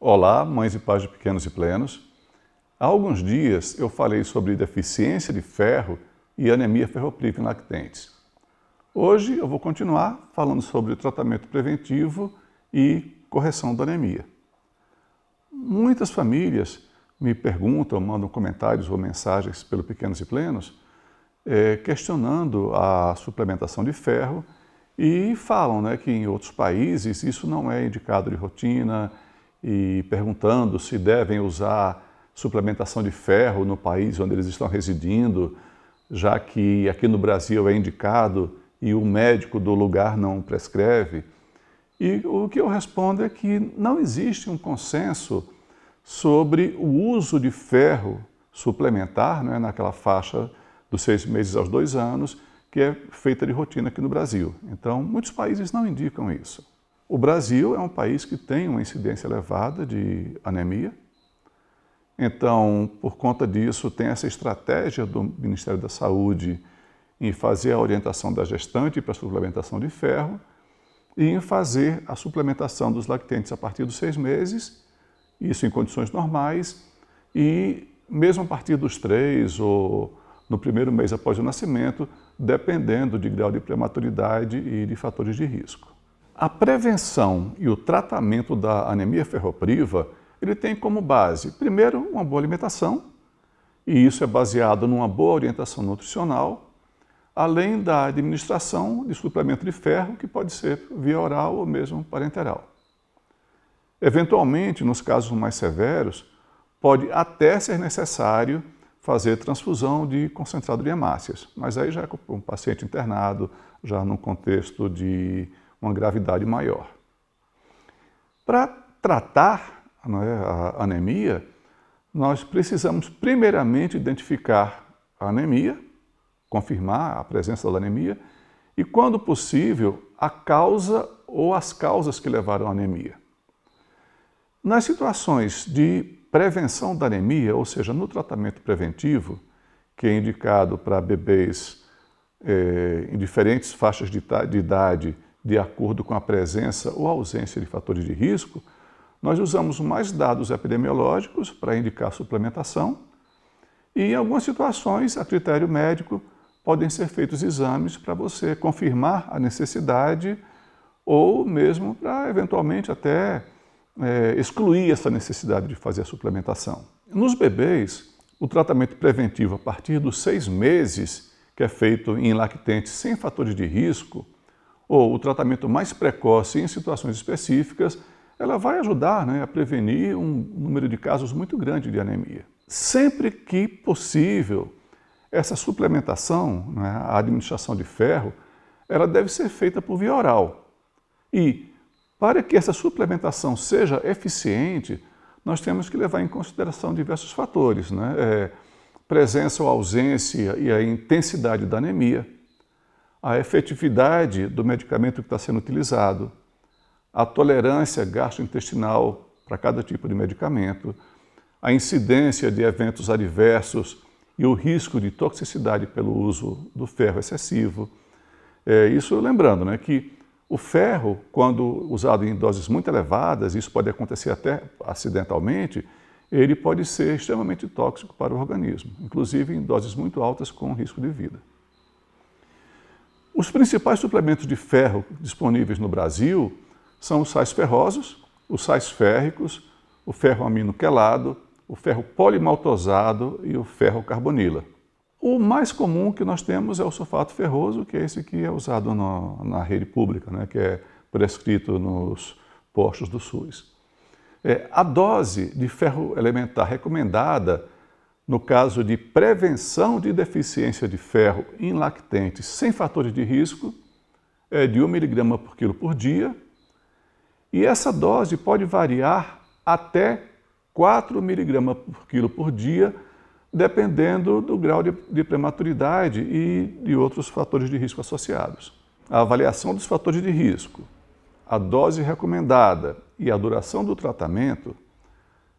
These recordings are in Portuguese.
Olá, mães e pais de pequenos e plenos. Há alguns dias eu falei sobre deficiência de ferro e anemia ferropriva em lactentes. Hoje eu vou continuar falando sobre tratamento preventivo e correção da anemia. Muitas famílias me perguntam, mandam comentários ou mensagens pelo Pequenos e Plenos, é, questionando a suplementação de ferro e falam né, que em outros países isso não é indicado de rotina, e perguntando se devem usar suplementação de ferro no país onde eles estão residindo, já que aqui no Brasil é indicado e o médico do lugar não prescreve. E o que eu respondo é que não existe um consenso sobre o uso de ferro suplementar, né, naquela faixa dos seis meses aos dois anos, que é feita de rotina aqui no Brasil. Então, muitos países não indicam isso. O Brasil é um país que tem uma incidência elevada de anemia. Então, por conta disso, tem essa estratégia do Ministério da Saúde em fazer a orientação da gestante para a suplementação de ferro e em fazer a suplementação dos lactentes a partir dos seis meses, isso em condições normais, e mesmo a partir dos três ou no primeiro mês após o nascimento, dependendo de grau de prematuridade e de fatores de risco. A prevenção e o tratamento da anemia ferropriva, ele tem como base, primeiro, uma boa alimentação, e isso é baseado numa boa orientação nutricional, além da administração de suplemento de ferro, que pode ser via oral ou mesmo parenteral. Eventualmente, nos casos mais severos, pode até ser necessário fazer transfusão de concentrado de hemácias, mas aí já é com um paciente internado, já num contexto de uma gravidade maior. Para tratar né, a anemia, nós precisamos primeiramente identificar a anemia, confirmar a presença da anemia e, quando possível, a causa ou as causas que levaram à anemia. Nas situações de prevenção da anemia, ou seja, no tratamento preventivo, que é indicado para bebês eh, em diferentes faixas de, de idade de acordo com a presença ou ausência de fatores de risco, nós usamos mais dados epidemiológicos para indicar suplementação e, em algumas situações, a critério médico, podem ser feitos exames para você confirmar a necessidade ou mesmo para, eventualmente, até é, excluir essa necessidade de fazer a suplementação. Nos bebês, o tratamento preventivo a partir dos seis meses, que é feito em lactentes sem fatores de risco, ou o tratamento mais precoce em situações específicas, ela vai ajudar né, a prevenir um número de casos muito grande de anemia. Sempre que possível, essa suplementação, né, a administração de ferro, ela deve ser feita por via oral. E, para que essa suplementação seja eficiente, nós temos que levar em consideração diversos fatores, né? É, presença ou ausência e a intensidade da anemia, a efetividade do medicamento que está sendo utilizado, a tolerância gastrointestinal para cada tipo de medicamento, a incidência de eventos adversos e o risco de toxicidade pelo uso do ferro excessivo. É, isso lembrando né, que o ferro, quando usado em doses muito elevadas, isso pode acontecer até acidentalmente, ele pode ser extremamente tóxico para o organismo, inclusive em doses muito altas com risco de vida. Os principais suplementos de ferro disponíveis no Brasil são os sais ferrosos, os sais férricos, o ferro aminoquelado, o ferro polimaltosado e o ferro carbonila. O mais comum que nós temos é o sulfato ferroso, que é esse que é usado no, na rede pública, né, que é prescrito nos postos do SUS. É, a dose de ferro elementar recomendada no caso de prevenção de deficiência de ferro em lactentes sem fatores de risco, é de 1 miligrama por quilo por dia. E essa dose pode variar até 4 miligramas por quilo por dia, dependendo do grau de, de, prematuridade e de outros fatores de risco associados. A avaliação dos fatores de risco, a dose recomendada e a duração do tratamento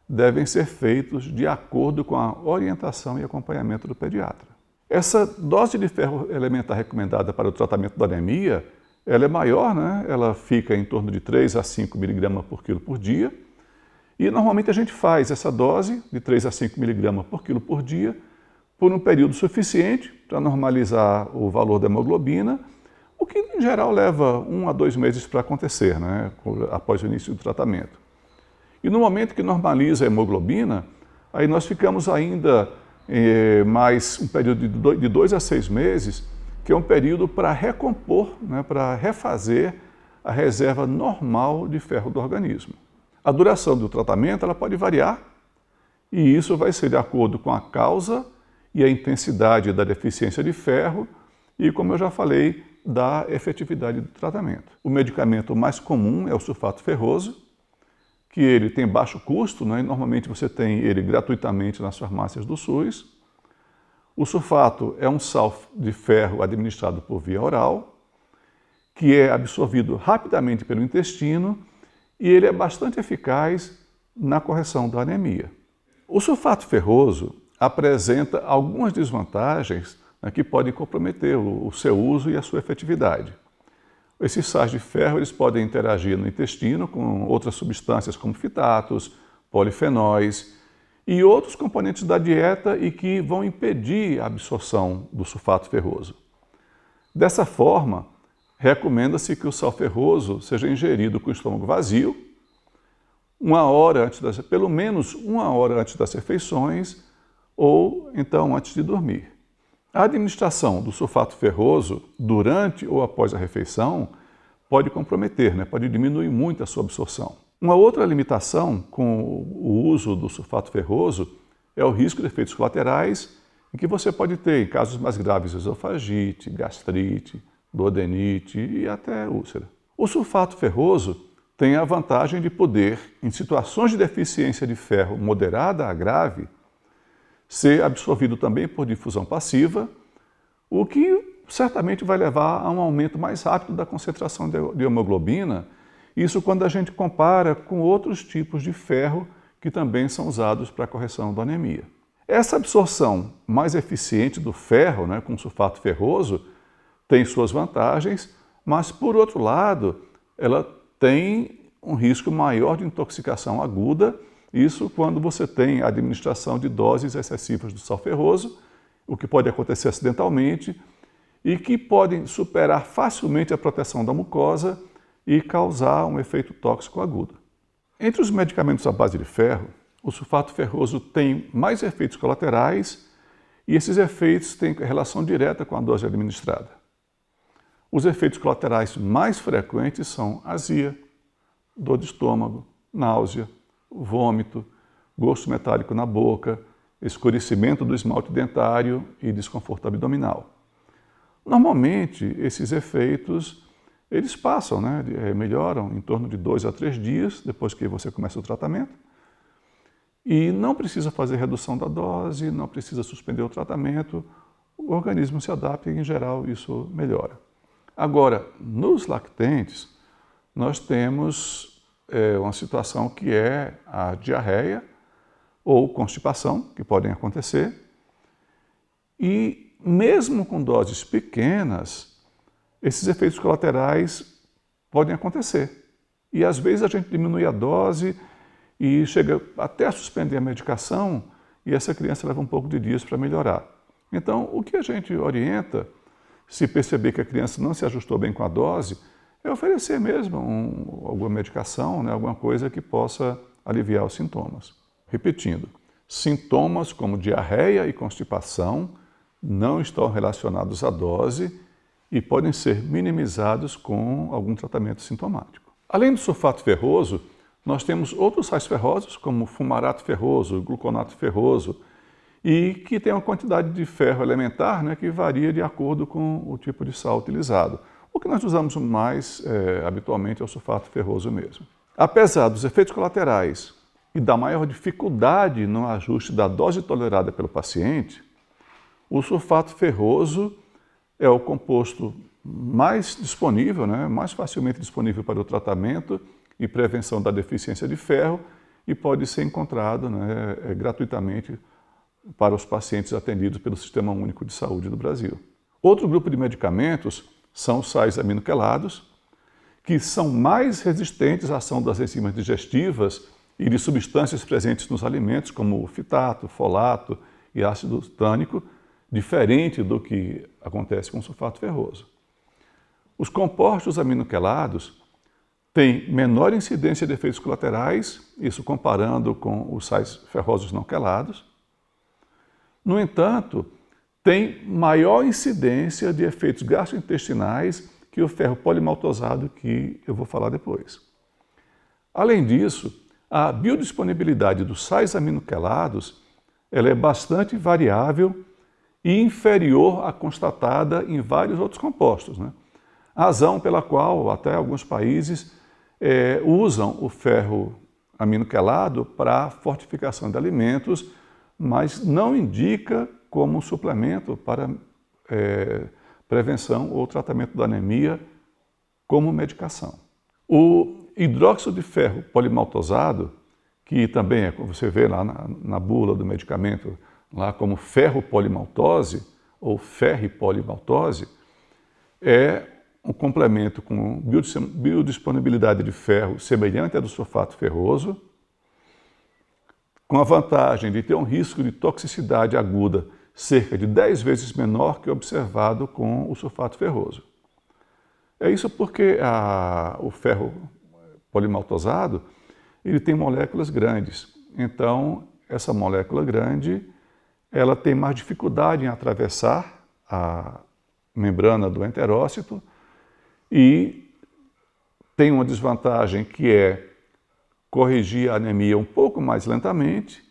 devem ser feitos de acordo com a orientação e acompanhamento do pediatra. Essa dose de ferro elementar recomendada para o tratamento da anemia, ela é maior, né? ela fica em torno de 3 a 5 miligramas por quilo por dia, e normalmente a gente faz essa dose de 3 a 5 miligramas por quilo por dia por um período suficiente para normalizar o valor da hemoglobina, o que em geral leva um a dois meses para acontecer, né? após o início do tratamento. E no momento que normaliza a hemoglobina, aí nós ficamos ainda eh, mais um período de dois, de dois a seis meses, que é um período para recompor, né, para refazer a reserva normal de ferro do organismo. A duração do tratamento ela pode variar e isso vai ser de acordo com a causa e a intensidade da deficiência de ferro e, como eu já falei, da efetividade do tratamento. O medicamento mais comum é o sulfato ferroso, que ele tem baixo custo, né? normalmente você tem ele gratuitamente nas farmácias do SUS. O sulfato é um sal de ferro administrado por via oral, que é absorvido rapidamente pelo intestino e ele é bastante eficaz na correção da anemia. O sulfato ferroso apresenta algumas desvantagens né, que podem comprometer o seu uso e a sua efetividade. Esses sais de ferro eles podem interagir no intestino com outras substâncias como fitatos, polifenóis e outros componentes da dieta e que vão impedir a absorção do sulfato ferroso. Dessa forma, recomenda-se que o sal ferroso seja ingerido com o estômago vazio, uma hora antes das, pelo menos uma hora antes das refeições ou então antes de dormir. A administração do sulfato ferroso durante ou após a refeição pode comprometer, né? pode diminuir muito a sua absorção. Uma outra limitação com o uso do sulfato ferroso é o risco de efeitos colaterais, em que você pode ter, em casos mais graves, esofagite, gastrite, duodenite e até úlcera. O sulfato ferroso tem a vantagem de poder, em situações de deficiência de ferro moderada a grave, ser absorvido também por difusão passiva, o que certamente vai levar a um aumento mais rápido da concentração de hemoglobina, isso quando a gente compara com outros tipos de ferro que também são usados para a correção da anemia. Essa absorção mais eficiente do ferro, né, com sulfato ferroso, tem suas vantagens, mas por outro lado, ela tem um risco maior de intoxicação aguda isso quando você tem a administração de doses excessivas do sal ferroso, o que pode acontecer acidentalmente e que podem superar facilmente a proteção da mucosa e causar um efeito tóxico agudo. Entre os medicamentos à base de ferro, o sulfato ferroso tem mais efeitos colaterais e esses efeitos têm relação direta com a dose administrada. Os efeitos colaterais mais frequentes são azia, dor de estômago, náusea, vômito, gosto metálico na boca, escurecimento do esmalte dentário e desconforto abdominal. Normalmente, esses efeitos eles passam, né? Eh, melhoram em torno de dois a três dias depois que você começa o tratamento. E não precisa fazer redução da dose, não precisa suspender o tratamento, o organismo se adapta e, em geral, isso melhora. Agora, nos lactentes, nós temos é uma situação que é a diarreia ou constipação, que podem acontecer. E mesmo com doses pequenas, esses efeitos colaterais podem acontecer. E às vezes a gente diminui a dose e chega até a suspender a medicação e essa criança leva um pouco de dias para melhorar. Então, o que a gente orienta, se perceber que a criança não se ajustou bem com a dose, é oferecer mesmo um, alguma medicação, né, alguma coisa que possa aliviar os sintomas. Repetindo, sintomas como diarreia e constipação não estão relacionados à dose e podem ser minimizados com algum tratamento sintomático. Além do sulfato ferroso, nós temos outros sais ferrosos, como fumarato ferroso, gluconato ferroso, e que tem uma quantidade de ferro elementar né, que varia de acordo com o tipo de sal utilizado. O que nós usamos mais é, habitualmente é o sulfato ferroso mesmo. Apesar dos efeitos colaterais e da maior dificuldade no ajuste da dose tolerada pelo paciente, o sulfato ferroso é o composto mais disponível, né, mais facilmente disponível para o tratamento e prevenção da deficiência de ferro e pode ser encontrado né, é, gratuitamente para os pacientes atendidos pelo Sistema Único de Saúde do Brasil. Outro grupo de medicamentos são sais aminoquelados que são mais resistentes à ação das enzimas digestivas e de substâncias presentes nos alimentos, como fitato, folato e ácido tânico, diferente do que acontece com o sulfato ferroso. Os compostos aminoquelados têm menor incidência de efeitos colaterais, isso comparando com os sais ferrosos não quelados. No entanto, tem maior incidência de efeitos gastrointestinais que o ferro polimaltosado, que eu vou falar depois. Além disso, a biodisponibilidade dos sais aminoquelados ela é bastante variável e inferior à constatada em vários outros compostos. Né? Razão pela qual até alguns países é, usam o ferro aminoquelado para fortificação de alimentos, mas não indica como um suplemento para é, prevenção ou tratamento da anemia como medicação. O hidróxido de ferro polimaltosado, que também é, como você vê lá na, na bula do medicamento, lá como ferro polimaltose ou ferripolimaltose, é um complemento com biodisponibilidade de ferro semelhante à do sulfato ferroso, com a vantagem de ter um risco de toxicidade aguda cerca de 10 vezes menor que observado com o sulfato ferroso. É isso porque a, o ferro polimaltosado ele tem moléculas grandes. Então, essa molécula grande ela tem mais dificuldade em atravessar a membrana do enterócito e tem uma desvantagem que é corrigir a anemia um pouco mais lentamente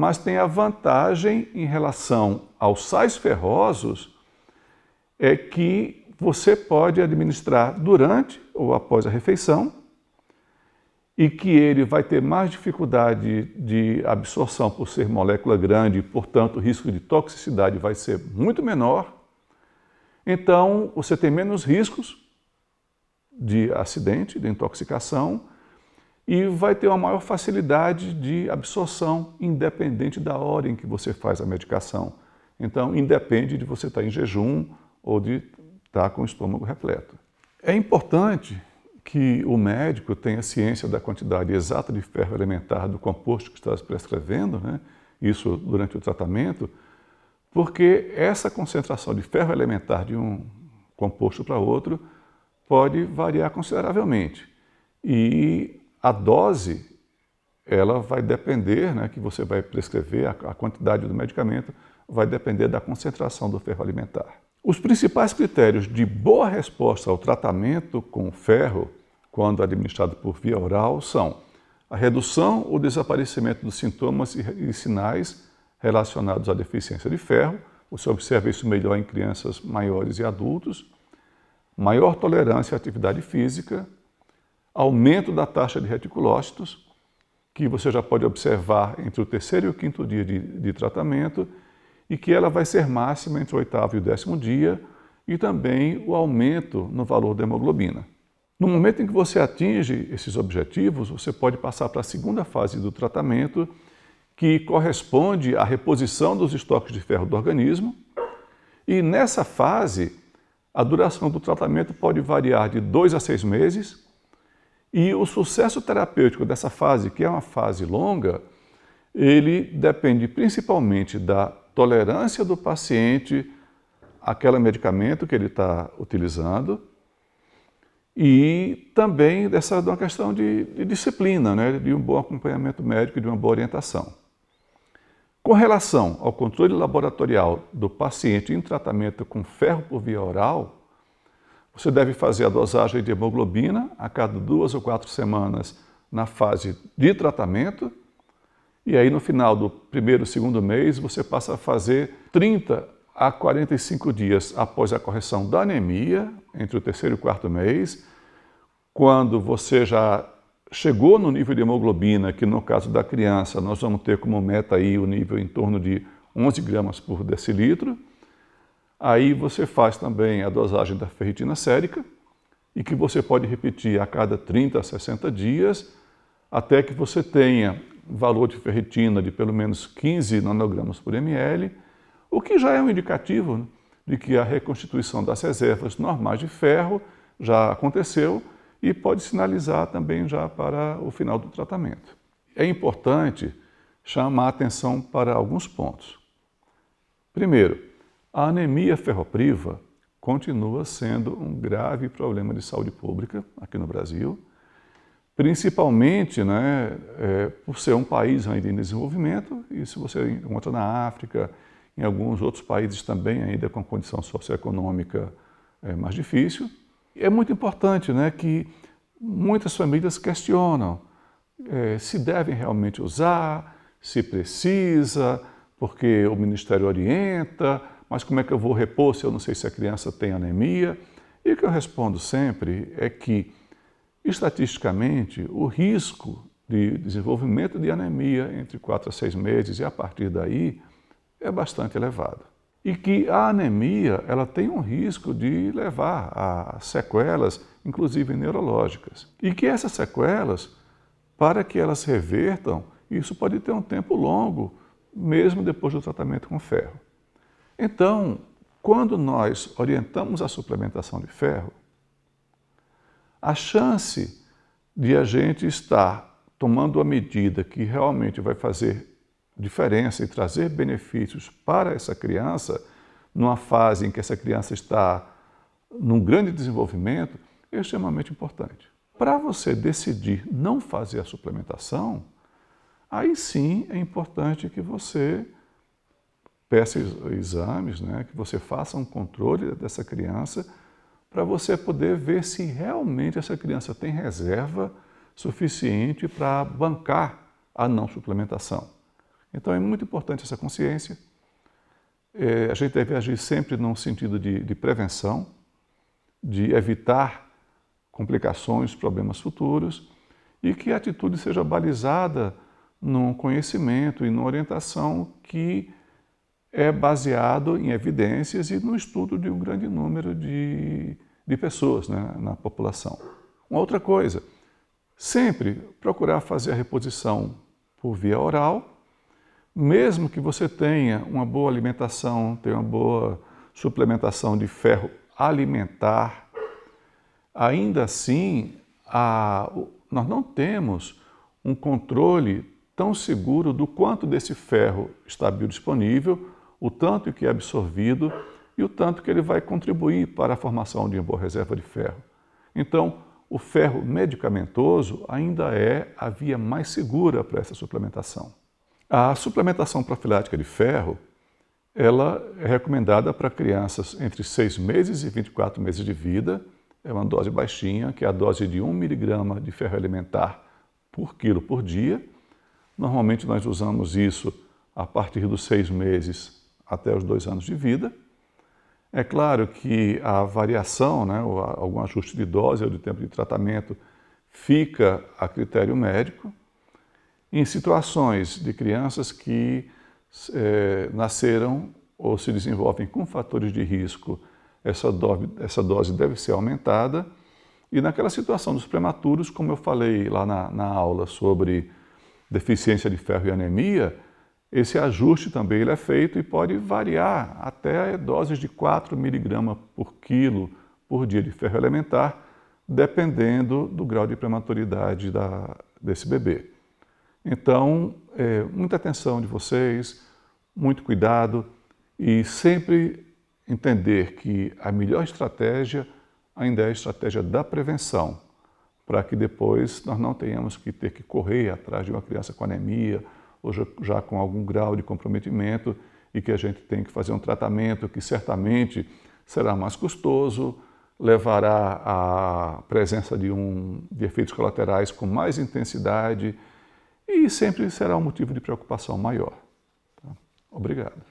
mas tem a vantagem em relação aos sais ferrosos é que você pode administrar durante ou após a refeição e que ele vai ter mais dificuldade de absorção por ser molécula grande, portanto, o risco de toxicidade vai ser muito menor. Então, você tem menos riscos de acidente, de intoxicação e vai ter uma maior facilidade de absorção, independente da hora em que você faz a medicação. Então, independe de você estar tá em jejum ou de estar tá com o estômago repleto. É importante que o médico tenha ciência da quantidade exata de ferro elementar do composto que está prescrevendo, né? isso durante o tratamento, porque essa concentração de ferro elementar de um composto para outro pode variar consideravelmente. E a dose, ela vai depender, né, que você vai prescrever, a, a quantidade do medicamento vai depender da concentração do ferro alimentar. Os principais critérios de boa resposta ao tratamento com ferro, quando administrado por via oral, são a redução ou desaparecimento dos sintomas e sinais relacionados à deficiência de ferro. Você observa isso melhor em crianças maiores e adultos. Maior tolerância à atividade física, aumento da taxa de reticulócitos, que você já pode observar entre o terceiro e o quinto dia de, de tratamento, e que ela vai ser máxima entre o oitavo e o décimo dia, e também o aumento no valor da hemoglobina. No momento em que você atinge esses objetivos, você pode passar para a segunda fase do tratamento, que corresponde à reposição dos estoques de ferro do organismo. E nessa fase, a duração do tratamento pode variar de dois a seis meses, e o sucesso terapêutico dessa fase, que é uma fase longa, ele depende principalmente da tolerância do paciente àquele medicamento que ele está utilizando e também dessa de uma questão de, de disciplina, né, de um bom acompanhamento médico e de uma boa orientação. Com relação ao controle laboratorial do paciente em tratamento com ferro por via oral, você deve fazer a dosagem de hemoglobina a cada duas ou quatro semanas na fase de tratamento. E aí, no final do primeiro, segundo mês, você passa a fazer 30 a 45 dias após a correção da anemia, entre o terceiro e o quarto mês, quando você já chegou no nível de hemoglobina, que no caso da criança nós vamos ter como meta aí o nível em torno de 11 gramas por decilitro, Aí você faz também a dosagem da ferritina sérica, e que você pode repetir a cada 30 a 60 dias, até que você tenha valor de ferritina de pelo menos 15 nanogramas por ml, o que já é um indicativo né, de que a reconstituição das reservas normais de ferro já aconteceu e pode sinalizar também já para o final do tratamento. É importante chamar atenção para alguns pontos. Primeiro, a anemia ferropriva continua sendo um grave problema de saúde pública aqui no Brasil, principalmente né, é, por ser um país ainda em desenvolvimento, e se você encontra na África, em alguns outros países também ainda com condição socioeconômica é, mais difícil. É muito importante né, que muitas famílias questionam é, se devem realmente usar, se precisa, porque o Ministério orienta, mas como é que eu vou repor se eu não sei se a criança tem anemia? E o que eu respondo sempre é que, estatisticamente, o risco de desenvolvimento de anemia entre 4 a 6 meses e a partir daí é bastante elevado. E que a anemia ela tem um risco de levar a sequelas, inclusive neurológicas. E que essas sequelas, para que elas revertam, isso pode ter um tempo longo, mesmo depois do tratamento com ferro. Então, quando nós orientamos a suplementação de ferro, a chance de a gente estar tomando a medida que realmente vai fazer diferença e trazer benefícios para essa criança, numa fase em que essa criança está num grande desenvolvimento, é extremamente importante. Para você decidir não fazer a suplementação, aí sim é importante que você peça exames, né, que você faça um controle dessa criança para você poder ver se realmente essa criança tem reserva suficiente para bancar a não suplementação. Então é muito importante essa consciência. É, a gente deve agir sempre num sentido de, de prevenção, de evitar complicações, problemas futuros e que a atitude seja balizada num conhecimento e numa orientação que é baseado em evidências e no estudo de um grande número de, de pessoas né, na população. Uma outra coisa, sempre procurar fazer a reposição por via oral, mesmo que você tenha uma boa alimentação, tenha uma boa suplementação de ferro alimentar, ainda assim a, nós não temos um controle tão seguro do quanto desse ferro está biodisponível o tanto que é absorvido e o tanto que ele vai contribuir para a formação de uma boa reserva de ferro. Então, o ferro medicamentoso ainda é a via mais segura para essa suplementação. A suplementação profilática de ferro, ela é recomendada para crianças entre 6 meses e 24 meses de vida. É uma dose baixinha, que é a dose de 1 miligrama de ferro alimentar por quilo por dia. Normalmente nós usamos isso a partir dos seis meses até os dois anos de vida. É claro que a variação, né, algum ajuste de dose ou de tempo de tratamento, fica a critério médico. Em situações de crianças que é, nasceram ou se desenvolvem com fatores de risco, essa dose, essa dose deve ser aumentada. E naquela situação dos prematuros, como eu falei lá na, na aula sobre deficiência de ferro e anemia, esse ajuste também ele é feito e pode variar até doses de 4 miligramas por quilo por dia de ferro elementar, dependendo do grau de prematuridade da, desse bebê. Então, é, muita atenção de vocês, muito cuidado e sempre entender que a melhor estratégia ainda é a estratégia da prevenção, para que depois nós não tenhamos que ter que correr atrás de uma criança com anemia, ou já com algum grau de comprometimento e que a gente tem que fazer um tratamento que certamente será mais custoso, levará à presença de, um, de efeitos colaterais com mais intensidade e sempre será um motivo de preocupação maior. Tá? Obrigado.